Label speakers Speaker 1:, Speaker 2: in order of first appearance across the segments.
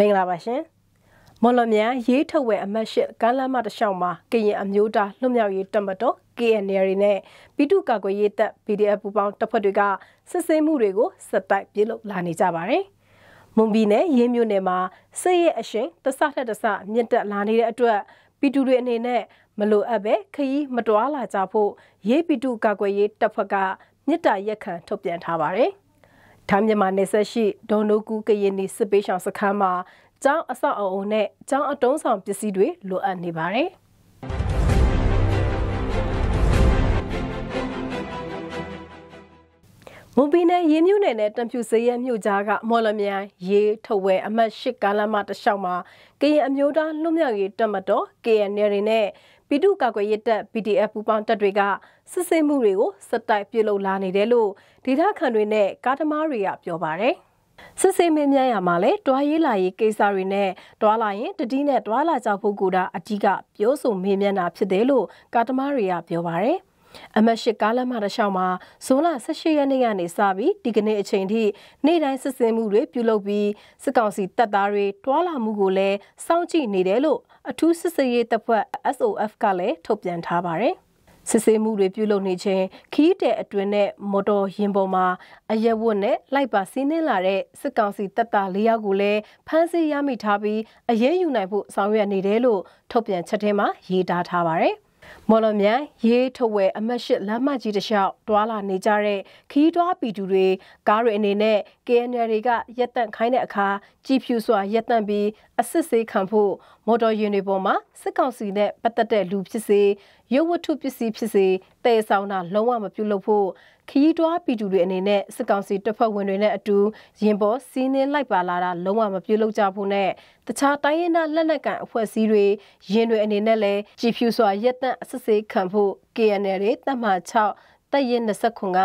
Speaker 1: မင်္ဂလာပါရှင်။မော်လမြန်ရေးထုတ်ဝဲအမတ်ရှစ်ကမ်းလမ်းမတစ်လျှောက်မှာကရင်အမျိုးသားလွတ်မြောက်ရေးတပ်မတော် KNR တွေနဲ့ပြည်သူ့ကာကွယ်ရေးတပ် PDF ပူးပေါင်းတပ်ဖွဲ့တွေကစစ်ဆေးမှုတွေကိုစက်တိုက်ပြုလုပ်လာနေကြပါတယ်။မွန်ပြည်နယ်ရင်းမြို့နယ်မှာစစ်ရေးအရှင်တဆထက်တဆမြင့်တက်လာနေတဲ့အတွက်ပြည်သူတွေအနေနဲ့မလိုအပ်ပဲခရီးမတော်လာကြဖို့ရေးပြည်သူ့ကာကွယ်ရေးတပ်ဖွဲ့ကမြစ်တာရက်ခံထုတ်ပြန်ထားပါတယ်။ထိုင်းမြန်မာနယ်စပ်ရှိဒုံနုကူကရင်နီစစ်ပေးဆောင်စခန်းမှာကျောင်းအဆောက်အအုံနဲ့ကျောင်းအတုံးဆောင်ပစ္စည်းတွေလိုအပ်နေပါတယ်မွန်ပြည်နယ်ရေမြုပ်နယ်နဲ့တံဖြူစေးရဲမြို့ကြားကမော်လမြိုင်ရေထုပ်ဝဲအမှတ်၈ကားလမ်းမတစ်လျှောက်မှာကရင်အမျိုးသားလွတ်မြောက်ရေးတပ်မတော် KNL နဲ့ပြည်သူ့ကာကွယ်ရေးတပ် PDF ပူးပေါင်းတပ်တွေကစစ်ဆေးမှုတွေကိုစစ်တိုက်ပြုလုပ်လာနေတယ်လို့ဒေသခံတွေနဲ့ကားသမားတွေကပြောပါတယ်။စစ်ဆေးမင်းများရမှာလဲတွားရေးလာရေးကိစ္စတွေနဲ့တွားလာရင်တတိနဲ့တွားလာကြောက်ဖို့ကိုတာအကြီးကပြောဆိုမင်းမြန်တာဖြစ်တယ်လို့ကာသမားတွေကပြောပါတယ်။အမတ်ရှိကားလမ်းမတစ်လျှောက်မှာဇွန်လ18ရက်နေ့ကနေစပြီးဒီကနေ့အချိန်ထိနေ့တိုင်းစစ်ဆင်မှုတွေပြုလုပ်ပြီးစစ်ကောင်စီတပ်သားတွေတွာလာမှုကိုလည်းစောင့်ကြည့်နေတယ်လို့အထူးစစ်စေးရေးတပ်ဖွဲ့ SOF ကလည်းထုတ်ပြန်ထားပါတယ်။စစ်ဆေးမှုတွေပြုလုပ်နေခြင်းခီးတဲအတွင်နဲ့မော်တော်ယာဉ်ပေါ်မှာအရက်ဝတ်နဲ့လိုက်ပါစီးနင်းလာတဲ့စစ်ကောင်စီတပ်သား၄ယောက်ကိုလည်းဖမ်းဆီးရမိထားပြီးအရေးယူနိုင်ဖို့ဆောင်ရွက်နေတယ်လို့ထုတ်ပြန်ချက်ထဲမှာရေးသားထားပါတယ်။မော်လမြိုင်ရေးထဝယ်အမတ်ရှစ်လမ်းမကြီးတစ်လျှောက်တွာလာနေကြတဲ့ခီးတွားပီတူတွေကားတွေအနေနဲ့ KNL တွေကရက်တန့်ခိုင်းတဲ့အခါကြည်ဖြူစွာရက်တန့်ပြီးအစစ်ဆေးခံဖို့မော်တော်ယာဉ်တွေပေါ်မှာစစ်ကောင်စီနဲ့ပတ်သက်တဲ့လူဖြစ်စေရုပ်ဝတ္ထုပစ္စည်းဖြစ်စေတည်ဆောင်တာလုံးဝမပြုလုပ်ဖို့ခရီးတွားပြည်သူတွေအနေနဲ့စစ်ကောင်စီတပ်ဖွဲ့ဝင်တွေနဲ့အတူရင်ပေါ်စီးနင်းလိုက်ပါလာတာလုံးဝမပြုလုပ်ကြဖို့နဲ့တခြားတိုင်းရင်းသားလက်နက်ကန်အဖွဲ့အစည်းတွေရင်တွေအနေနဲ့လည်းကြည်ဖြူစွာရက်တန့်အစစ်ဆေးခံဖို့ KNL တွေတပ်မှ6တပ်ရင်း29က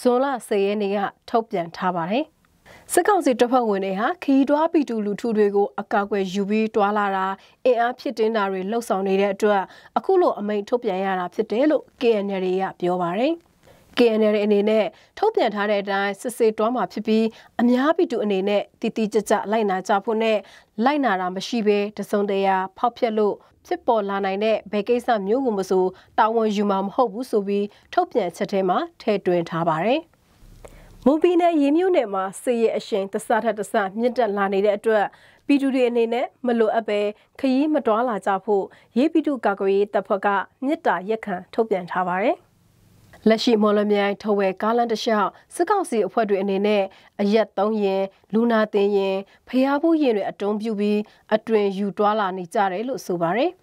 Speaker 1: ဇွန်လ10ရက်နေ့ကထုတ်ပြန်ထားပါတယ်။စစ်ကောင်စီတပ်ဖွဲ့ဝင်တွေဟာခီးတွားပီတူလူထုတွေကိုအကာအကွယ်ယူပြီးတွာလာတာအင်အားဖြစ်တင်းတာတွေလှုပ်ဆောင်နေတဲ့အတွက်အခုလိုအမိန့်ထုတ်ပြန်ရတာဖြစ်တယ်လို့ KNL ကပြောပါတယ်။ KNL အနေနဲ့ထုတ်ပြန်ထားတဲ့အတိုင်းစစ်ဆေးတွားမှာဖြစ်ပြီးအများပြည်သူအနေနဲ့တည်တည်ကြကြလိုက်နာကြဖို့နဲ့လိုက်နာတာမရှိဘဲတစုံတရာဖောက်ဖျက်လို့ဖြစ်ပေါ်လာနိုင်တဲ့ဘယ်ကိစ္စမျိုးကိုမဆိုတာဝန်ယူမှာမဟုတ်ဘူးဆိုပြီးထုတ်ပြန်ချက်ထဲမှာထည့်သွင်းထားပါတယ်။မွန်ပြည်နယ်ရေမြို့နယ်မှာစစ်ရေးအရှင်တဆထက်တဆမြင့်တက်လာနေတဲ့အတွက်ပြည်သူတွေအနေနဲ့မလိုအပ်ပဲခရီးမတွာလာကြဖို့ရေပြည်သူကာကွယ်ရေးတပ်ဖွဲ့ကမြစ်တာရက်ခံထုတ်ပြန်ထားပါတယ်။လက်ရှိမော်လမြိုင်ထဝယ်ကားလန်တလျှောက်စစ်ကောင်စီအဖွဲ့တွေအနေနဲ့အရက်၃ရင်လူနာတင်ရင်ဖျားဖူးရင်တွေအတုံးပြူပြီးအတွင်ယူတွာလာနေကြတယ်လို့ဆိုပါတယ်။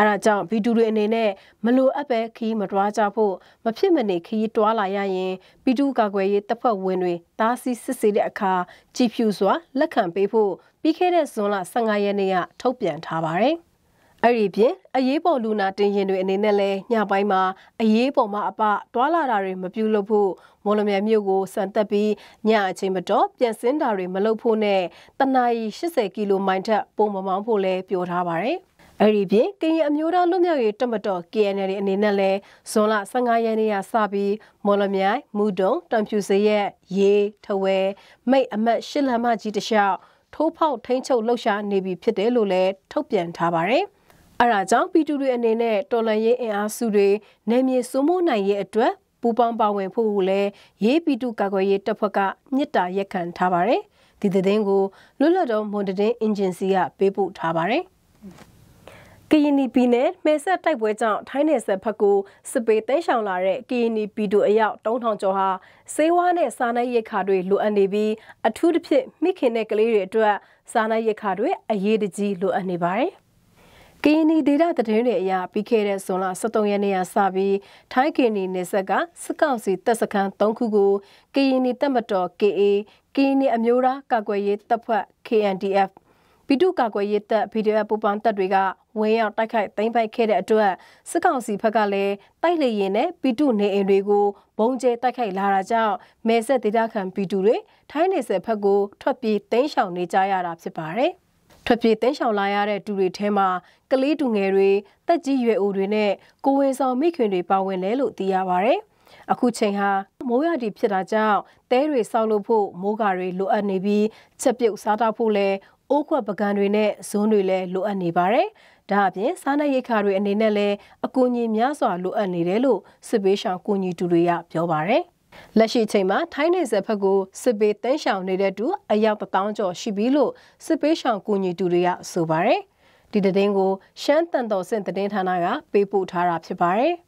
Speaker 1: အဲဒါကြောင့်ဗီတူတွေအနေနဲ့မလိုအပ်ပဲခီးမတွားကြဖို့မဖြစ်မနေခီးတွားလာရရင်ဗီတူကာကွယ်ရေးတပ်ဖွဲ့ဝင်တွေတားဆီးစစ်ဆေးတဲ့အခါကြည်ဖြူစွာလက်ခံပေးဖို့ပြီးခဲ့တဲ့ဇွန်လ15ရက်နေ့ကထုတ်ပြန်ထားပါတယ်။အဲ့ဒီပြင်အရေးပေါ်လူနာတင်ရင်တွေအနေနဲ့လည်းညပိုင်းမှာအရေးပေါ်မှာအပတွာလာတာတွေမပြုလုပ်ဖို့မော်လမြိုင်မြို့ကိုစံတက်ပြီးညအချိန်မတော်ပြန်စင်းတာတွေမလုပ်ဖို့နဲ့တနာရီ80ကီလိုမိုင်ထက်ပုံမမောင်းဖို့လည်းပြောထားပါတယ်။အဲ့ဒီပြင်ကရင်အမျိုးသားလွတ်မြောက်ရေးတပ်မတော် KNL အနေနဲ့လည်းဇွန်လ15ရက်နေ့ကစပြီးမော်လမြိုင်မူတုံတံဖြူစရက်ရေးထဝဲမိတ်အမတ်ရှစ်လမ်းမကြီးတလျှောက်ထိုးဖောက်ထိန်းချုပ်လှုပ်ရှားနေပြီဖြစ်တယ်လို့လည်းထုတ်ပြန်ထားပါတယ်။အဲဒါကြောင့်ပြည်သူတွေအနေနဲ့တော်လန်ရေးအင်အားစုတွေနယ်မြေစိုးမိုးနိုင်ရေးအတွက်ပူပေါင်းပါဝင်ဖို့ကိုလည်းရေးပြည်သူကာကွယ်ရေးတပ်ဖွဲ့ကမြစ်တာရက်ခံထားပါတယ်။ဒီသတင်းကိုလွတ်လပ်တော်မွန်တည်အင်ဂျင်စီကပေးပို့ထားပါတယ်။ကရင်ပြည်နယ်မဲဆက်တိုက်ပွဲကြောင့်ထိုင်းနယ်ဆက်ဘက်ကိုစပေးတန်းရှောင်လာတဲ့ကရင်ပြည်သူအယောက်3000ကျော်ဟာစေဝါနဲ့စားနပ်ရိက္ခာတွေလိုအပ်နေပြီးအထူးသဖြင့်မိခင်နဲ့ကလေးတွေအတွက်စားနပ်ရိက္ခာတွေအရေးတကြီးလိုအပ်နေပါတယ်ကင်းနီဒေတာတည်င်းတွေအရာပြီးခဲ့တဲ့ဇွန်လ23ရက်နေ့ကစပြီးထိုင်းကင်းနီနေဆက်ကစကောက်စီတပ်စခန်း3ခုကိုကင်းနီတပ်မတော် KA ကင်းနီအမျိုးသားကာကွယ်ရေးတပ်ဖွဲ့ KNDF ဗီတုကာကွယ်ရေးတပ် PDF ပူပေါင်းတပ်တွေကဝင်ရောက်တိုက်ခိုက်သိမ်းပိုက်ခဲ့တဲ့အတွက်စစ်ကောင်စီဘက်ကလည်းတိုက်လေရင်နဲ့ဗီတုနေအိမ်တွေကိုဘုံကျဲတိုက်ခိုက်လာတာကြောင့်မဲဆက်ဒေသခံဗီတုတွေထိုင်းနေဆက်ဘက်ကိုထွက်ပြေးတိမ်းရှောင်နေကြရတာဖြစ်ပါတယ်ထွက်ပြေးတင်းရှောင်လာရတဲ့တူတွေထဲမှာကလေးတူငယ်တွေတက်ကြီးရွယ်အိုတွေနဲ့ကိုဝင်ဆောင်မိခင်တွေပါဝင်တယ်လို့သိရပါဗျ။အခုချိန်ဟာမိုးရာသီဖြစ်တာကြောင့်တဲတွေဆောက်လို့ဖို့မိုးကာတွေလိုအပ်နေပြီးချက်ပြုတ်စားတောက်ဖို့လည်းအိုးခွက်ပကံတွေနဲ့ဇွန်းတွေလည်းလိုအပ်နေပါတယ်။ဒါအပြင်စားနပ်ရိက္ခာတွေအနေနဲ့လည်းအကူအညီများစွာလိုအပ်နေတယ်လို့စစ်ပေးရှောင်ကူညီသူတွေကပြောပါတယ်။လက်ရှိချိန်မှာထိုင်းနိုင်ငံဘက်ကိုစစ်ပေးတန်းရှောင်နေတဲ့သူအယောက်တထောင်ကျော်ရှိပြီလို့စစ်ပေးရှောင်ကူညီသူတွေကဆိုပါတယ်။ဒီသတင်းကို ရှမ်းတန်တော်စင်သတင်းဌာနကပေးပို့ထားတာဖြစ်ပါတယ်။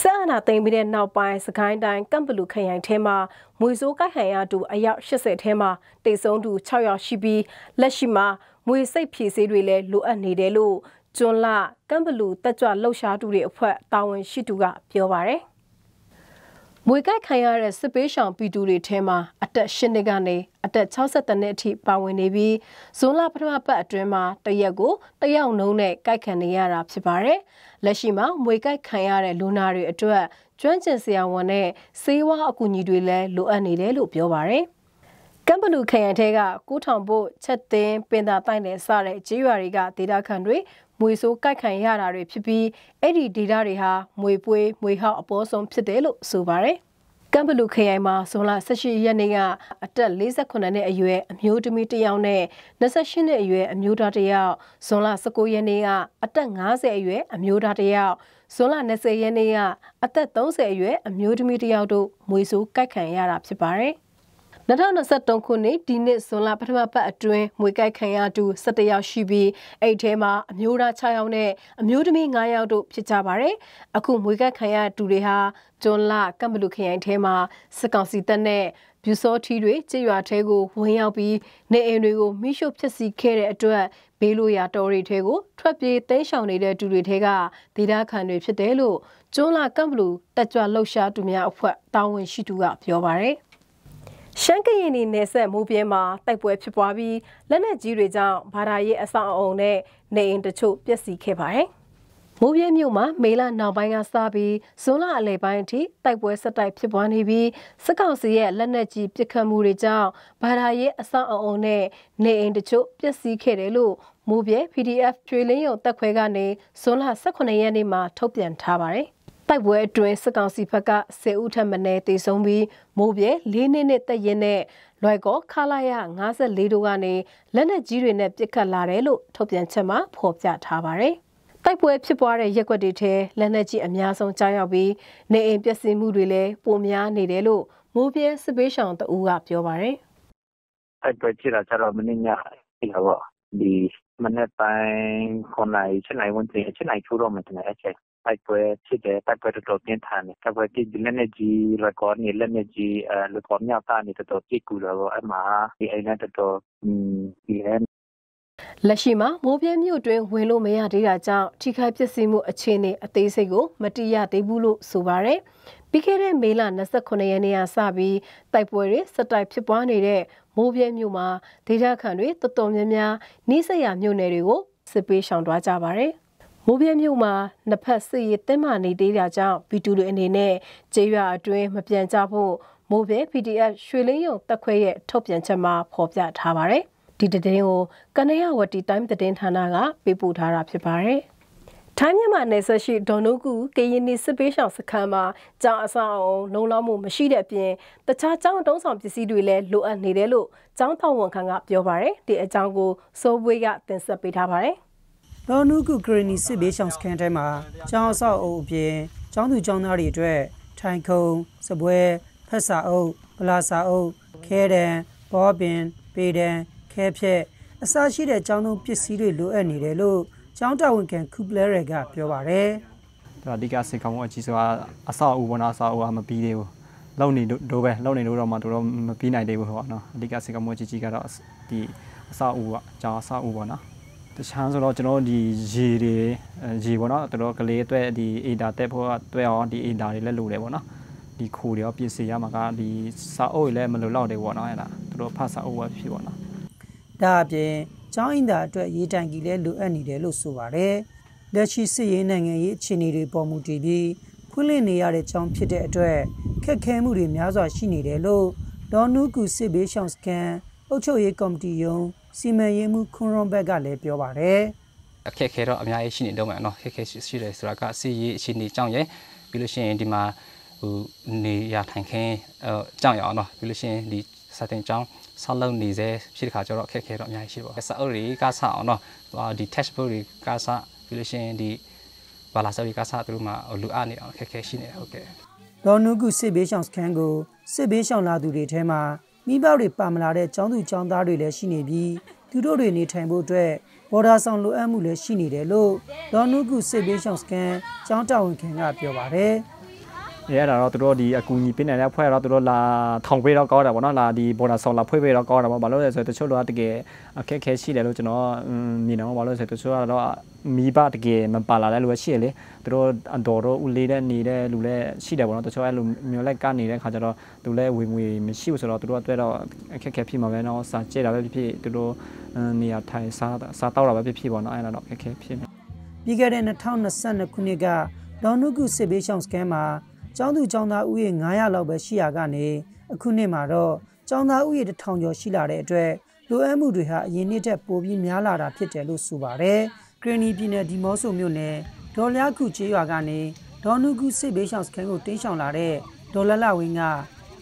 Speaker 1: ဆာနာသိမ်းပြီးတဲ့နောက်ပိုင်းစကိုင်းတိုင်းကမ်ပလူခရိုင်ထဲမှာမွေဆိုးကိုက်ဟန်ရတူအယောက်80ထဲမှာတိတ်ဆုံးသူ6ယောက်ရှိပြီးလက်ရှိမှာမွေစိတ်ဖြည့်ဆေးတွေလည်းလိုအပ်နေတယ်လို့ကျွန်းလကမ်ပလူတက်ကြွလှုပ်ရှားသူတွေအဖွဲ့တာဝန်ရှိသူကပြောပါရယ်။မွေကြိုက်ခံရတဲ့စစ်ပေးရှောင်ပြည်သူတွေထဲမှာအသက်၈နှစ်ကနေအသက်60နှစ်အထိပါဝင်နေပြီးဇွန်လပထမပတ်အတွင်းမှာတရက်ကိုတရောက်နှုံးနဲ့ကြိုက်ခံနေရတာဖြစ်ပါတယ်။လက်ရှိမှာမွေကြိုက်ခံရတဲ့လူနာတွေအတွက်ကျွမ်းကျင်ဆရာဝန်နဲ့ဆေးဝါးအကူအညီတွေလည်းလိုအပ်နေတယ်လို့ပြောပါတယ်။ကမ်ဘလူခရိုင်ထဲကကိုထောင်ဖို့ချက်သင်းပင်သာတိုက်နယ်စတဲ့ကျေးရွာတွေကဒေသခံတွေမွေဆိုးကိုက်ခံရတာတွေဖြစ်ပြီးအဲ့ဒီဒေတာတွေဟာမွေပွေးမွေဟောက်အပေါ်ဆုံးဖြစ်တယ်လို့ဆိုပါတယ်ကမ်ဘလူခရိုင်မှာဇွန်လ18ရက်နေ့ကအသက်48နှစ်အရွယ်အမျိုးသမီးတစ်ယောက်နဲ့28နှစ်အရွယ်အမျိုးသားတစ်ယောက်ဇွန်လ19ရက်နေ့ကအသက်50အရွယ်အမျိုးသားတစ်ယောက်ဇွန်လ20ရက်နေ့ကအသက်30အရွယ်အမျိုးသမီးတစ်ယောက်တို့မွေဆိုးကိုက်ခံရတာဖြစ်ပါတယ်။2023ခုနှစ်ဒီနှစ်ဇွန်လပထမပတ်အတွင်းမွေကြိုက်ခံရသူ17ယောက်ရှိပြီးအဲ့ထဲမှာအမျိုးသား6ယောက်နဲ့အမျိုးသမီး9ယောက်တို့ဖြစ်ကြပါတယ်။အခုမွေကြိုက်ခံရသူတွေဟာဇွန်လကမ်ဘလူခရိုင်ထဲမှာစစ်ကောင်စီတပ်နဲ့ဗျူစောထီးတွေကြည်ရွာထဲကိုဝင်ရောက်ပြီးနေအိမ်တွေကိုမိရှုဖျက်ဆီးခဲ့တဲ့အတွက်ဘေးလိုရာတော်တွေထဲကိုထွက်ပြေးတိမ်းရှောင်နေတဲ့သူတွေထဲကဒေသခံတွေဖြစ်တယ်လို့ကျွန်းလာကမ်ဘလူတက်ကြွလှုပ်ရှားသူများအဖွဲ့တာဝန်ရှိသူကပြောပါရယ်။ရှမ်းကရင်ပြည်နယ်ဆက်မိုးပြင်းမှာတိုက်ပွဲဖြစ်ပွားပြီးလက်နက်ကြီးတွေကြောင့်ဘာသာရေးအဆောင်အုံနဲ့နေအိမ်တချို့ပျက်စီးခဲ့ပါတယ်။မိုးပြင်းမြို့မှာမေလနောက်ပိုင်းကစပြီးဇွန်လအလယ်ပိုင်းအထိတိုက်ပွဲဆက်တိုက်ဖြစ်ပွားနေပြီးစစ်ကောင်စီရဲ့လက်နက်ကြီးပစ်ခတ်မှုတွေကြောင့်ဘာသာရေးအဆောင်အုံနဲ့နေအိမ်တချို့ပျက်စီးခဲ့တယ်လို့မိုးပြဲ PDF ကျွေလင်းရုံတက်ခွဲကနေဇွန်လ18ရက်နေ့မှာထုတ်ပြန်ထားပါတယ်။တိုက်ပွဲအတွင်းစစ်ကောင်စီဘက်က10ဦးထပ်မံတေဆုံးပြီးမိုးပြဲ၄နှစ်နဲ့တက်ရင်နဲ့လွိုက်ကောခလာရ54တို့ကနေလက်နက်ကြီးတွေနဲ့ပစ်ခတ်လာတယ်လို့ထုတ်ပြန်ချက်မှာဖော်ပြထားပါတယ်။တိုက်ပွဲဖြစ်ပွားတဲ့ရက်ွက်တွေထဲလက်နက်ကြီးအများဆုံးကြားရောက်ပြီးနေအိမ်ပျက်စီးမှုတွေလည်းပိုများနေတယ်လို့မိုးပြဲစစ်ပေးဆောင်တဦးကပြောပါတယ်
Speaker 2: ။တိုက်ပွဲဖြစ်တာကျတော့မင်းညာဒီဟာပေါ့ဒီမနေ့ပိုင်း9နိုင်7နိုင်ဝန်ကျင်7နိုင်ချိုးတော့မှတင်တဲ့အချက်တိုက်ပွဲဖြစ်တယ်တိုက်ပွဲတော်တော်ပြင်းထန်တယ်တိုက်ပွဲကြီးလက်နဲ့ကြီးလက်ကောနေလက်နဲ့ကြီးအဲလက်ကောမြောက်တာနေတော်တော်ကြည့်ကူတော့အမှားဒီအိမ်နဲ့တော်တော်ဒီဟန်
Speaker 1: လက်ရှိမှာမိုးပြင်းမြို့တွင်ဝင်လို့မရသေးတာကြောင့်ထိခိုက်ပျက်စီးမှုအခြေအနေအသေးစိတ်ကိုမတိရသေးဘူးလို့ဆိုပါရယ်ပြီးခဲ့တဲ့မေလ29ရက်နေ့ကစပြီးတိုက်ပွဲတွေဆက်တိုက်ဖြစ်ပွားနေတဲ့မိုးပြဲမြို့မှာဒေသခံတွေတော်တော်များများနှိစက်ရမြို့နယ်တွေကိုစစ်ပေးရှောင်သွားကြပါတယ်။မိုးပြင်းမြို့မှာနှစ်ဖက်စစ်ရေးတင်းမာနေသေးတာကြောင့်ဗီတူတွေအနေနဲ့ကျေးရွာအတွင်းမပြန်ကြဖို့မိုးပြင်း PDF ရွှေလင်းရုံတက်ခွဲရဲ့ထုတ်ပြန်ချက်မှာဖော်ပြထားပါတယ်။ဒီတည်င်းကိုကနယဝတီတိုင်းတည်င်းဌာနကပေးပို့ထားတာဖြစ်ပါတယ်။ထိုင်းမြန်မာနယ်စပ်ရှိဒေါ်နုကူကရင်နီစစ်ပေးရှောင်စခန်းမှာကြောင်အဆောင်လုံလောက်မှုမရှိတဲ့အပြင်တခြားကြောင်တုံးဆောင်ပစ္စည်းတွေလည်းလိုအပ်နေတယ်လို့ကျောင်းထောင်ဝန်ခံကပြောပါရယ်ဒီအကြောင်းကိုစိုးဘွေးကတင်ဆက်ပေးထားပါရယ်
Speaker 2: တော်နုကုဂရနီစစ်ဘေးရှောင်စခန်းထဲမှာကျောင်းအဆောက်အုံအပြင်ကျောင်းသူကျောင်းသားတွေအတွက်ထိုင်ခုံစပွဲဖက်စာအုပ်ပလာစာအုပ်ခဲတံဘောပင်ပေတံခဲဖြက်အစရှိတဲ့ကျောင်းသုံးပစ္စည်းတွေလိုအပ်နေတယ်လို့ကျောင်းတာဝန်ခံကူပလဲရကပြောပါတယ်
Speaker 1: ။ဒါအဓိကစိတ်ကောင်းမှုအကြီးဆုံးကအဆောက်အဦဘောနာအဆောက်အဦကမပြီးသေးဘူး။လုံနေတော့ပဲလုံနေတော့မှတော့မပြီးနိုင်သေးဘူးဟောနော်။အဓိကစိတ်ကောင်းမှုအကြီးကြီးကတော့ဒီအဆောက်အဦကကျောင်းအဆောက်အဦဘောနော်။တခြားဆိုတော့ကျွန်တော်ဒီရေတွေရေပေါ့နော်တော်တော်ကလေးအတွက်ဒီ ADA တက်ဖို့အတွက်ရောဒီ ADA တွေလည်းလိုတယ်ပေါ့နော်ဒီခိုတွေရောပြင်ဆင်ရမှာကဒီစာအုပ်တွေလည်းမလိုလောက်တယ်ပေါ့နော်အဲ့ဒါတော်တော်ဖတ်စာအုပ်ပဲဖြစ်ပေါ့နော်
Speaker 2: ဒါအပြင်ကျောင်းအင်တာအတွက်ရေတန်ကီလည်းလိုအပ်နေတယ်လို့ဆိုပါတယ်လက်ရှိစစ်ရေးနိုင်ငံရေးအခြေအနေတွေပေါ်မူတည်ပြီးဖွင့်လှစ်နေရတဲ့ကျောင်းဖြစ်တဲ့အတွက်ခက်ခဲမှုတွေများစွာရှိနေတယ်လို့ဒေါ်နုကူစစ်ဘေးရှောင်စကန်အုပ်ချုပ်ရေးကော်မတီယုံစီမံရေးမှုခွန်ရွန်ဘက်ကလည်းပြောပါတယ်
Speaker 1: အခက်ခဲတော့အများကြီးရှိနေတော့မှာเนาะခက်ခဲရှိတယ်ဆိုတာကစီရေးအခြေအနေကြောင့်ရယ်ပြီးလို့ရှိရင်ဒီမှာဟိုနေရထိုင်ခင်းအဲကြောင့်ရအောင်เนาะပြီးလို့ရှိရင်ဒီစတင်ကြောင်းဆောက်လုပ်နေစေဖြစ်တဲ့ခါကျတော့အခက်ခဲတော့အများကြီးရှိပါဘူးဆောက်အုပ်တွေကဆောက်အောင်เนาะဒီ textbook တွေကဆောက်ပြီးလို့ရှိရင်ဒီဘာလာဆောက်တွေကဆောက်သူတို့မှာလူအနေအောင်အခက်ခဲရှိနေတယ်ဟုတ်ကဲ့
Speaker 2: ဒေါ်နုကုစစ်ဘေးရှောင်စခန်းကိုစစ်ဘေးရှောင်လာသူတွေထဲမှာမိဘတွေပါမလာတဲ့ကျောင်းသူကျောင်းသားတွေလည်းရှိနေပြီးသူတို့တွေနေထိုင်ဖို့အတွက်ဘော်ဒါဆောင်လိုအပ်မှုလည်းရှိနေတယ်လို့ဒေါ်နုကုစစ်ပေးရှောင်းစကန်ကျောင်းတာဝန်ခံကပြောပါတယ်။
Speaker 1: အဲ့ဒါတော့တို့ဒီအကူညီပေးနိုင်တဲ့ဖွဲ့တော့တို့လာထောင်ပေးတော့ကောင်းတာပေါ့နော်လာဒီ bonus ဆောင်လာဖွဲ့ပေးတော့ကောင်းတာပေါ့ဘာလို့လဲဆိုတော့တချို့လောကတကယ်အခက်ခဲရှိတယ်လို့ကျွန်တော်မြင်တယ်ဘာလို့လဲဆိုတော့တချို့ကတော့မိဘတကယ်မပါလာတဲ့လူရှိရလေတို့အတော်တော့ဦးလေးတဲ့နေတဲ့လူလည်းရှိတယ်ပေါ့နော်တချို့အဲ့လိုမျိုးလိုက်ကနေတဲ့ခါကျတော့သူလည်းဝင်ငွေမရှိဘူးဆိုတော့တို့အတွက်တော့အခက်ခဲဖြစ်မှာပဲနော်စာကြည့်တာပဲဖြစ်ဖြစ်တို့နေရာထိုင်စားစားတောက်တာပဲဖြစ်ဖြစ်ပေါ့နော်အဲ့ဒါတော့အခက်ခဲဖြစ်ပ
Speaker 2: ြီးခဲ့တဲ့2022ခုနှစ်ကဒေါနုကုစစ်ဘေးရှောင်စကန်မှာကျောင်းသူကျောင်းသားဥယျာဉ်900လောက်ပဲရှိရာကနေအခုနှစ်မှာတော့ကျောင်းသားဥယျာဉ်1000ကျော်ရှိလာတဲ့အတွက်လိုအပ်မှုတွေဟာအရင်နှစ်ထက်ပိုပြီးများလာတာဖြစ်တယ်လို့ဆိုပါတယ်။ကရနီပြည်နယ်ဒီမော့ဆိုမြို့နယ်ဒေါ်လျာခုချေးရွာကနေဒေါ်နုခုစစ်ဘေးရှောင်စခန်းကိုတင်းရှောင်လာတဲ့ဒေါ်လလဝင်းက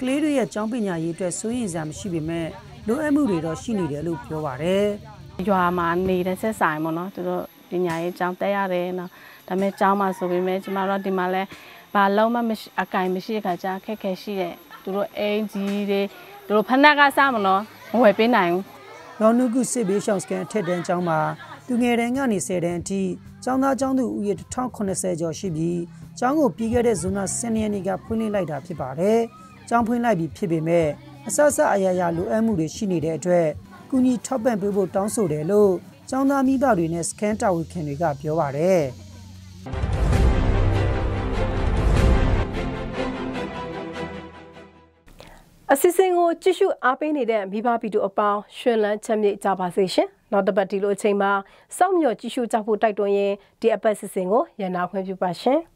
Speaker 2: ကလေးတွေရဲ့ကျောင်းပညာရေးအတွက်စိုးရင်စရာမရှိပေ
Speaker 1: မဲ့လိုအပ်မှုတွေတော့ရှိနေတယ်လို့ပြောပါတယ်။ရွာမှာနေတဲ့ဆက်ဆိုင်ပေါ့နော်သူတို့ပညာရေးကျောင်းတက်ရတယ်နော်ဒါပေမဲ့ကျောင်းမှာဆိုပေမဲ့ကျမတို့ဒီမှာလည်းဘာလုံးမမရှိအကင်မရှိတဲ့ခါကျခက်ခဲရှိတဲ့သူတို့အိမ်ကြီးတွေသူတို့ဖနက်ကစမလို့
Speaker 2: မဝယ်ပေးနိုင်ဘူးလောနုကုစစ်ဘေးရှောင်စကန်ထက်တန်းကျောင်းမှာသူငယ်တန်းကနေ10တန်းအထိကျောင်းသားကျောင်းသူဦးရေ1080ကျော်ရှိပြီးကျောင်းကိုပြီးခဲ့တဲ့ဇွန်လ10ရက်နေ့ကဖွင့်လှစ်လိုက်တာဖြစ်ပါတယ်။ကျောင်းဖွင့်လိုက်ပြီးဖြစ်ပေမဲ့အဆအဆအရာရာလိုအပ်မှုတွေရှိနေတဲ့အတွက် ကူညီထောက်ပံ့ပေးဖို့တောင်းဆိုတယ်လို့ကျောင်းသားမိဘတွေနဲ့စကန်တာဝန်ခံတွေကပြောပါတယ်။
Speaker 1: အစီအစဉ်ကိုကြည့်ရှုအားပေးနေတဲ့မိဘဗီဒီယိုအပေါင်းရှင်လန်းချမ်းမြေ့ကြပါစေရှင်။နောက်တစ်ပတ်ဒီလိုအချိန်မှာစောင့်မျှော်ကြည့်ရှုကြဖို့တိုက်တွန်းရင်းဒီအပတ်စီစဉ်ကိုရန်နာခွင့်ပြုပါရှင်။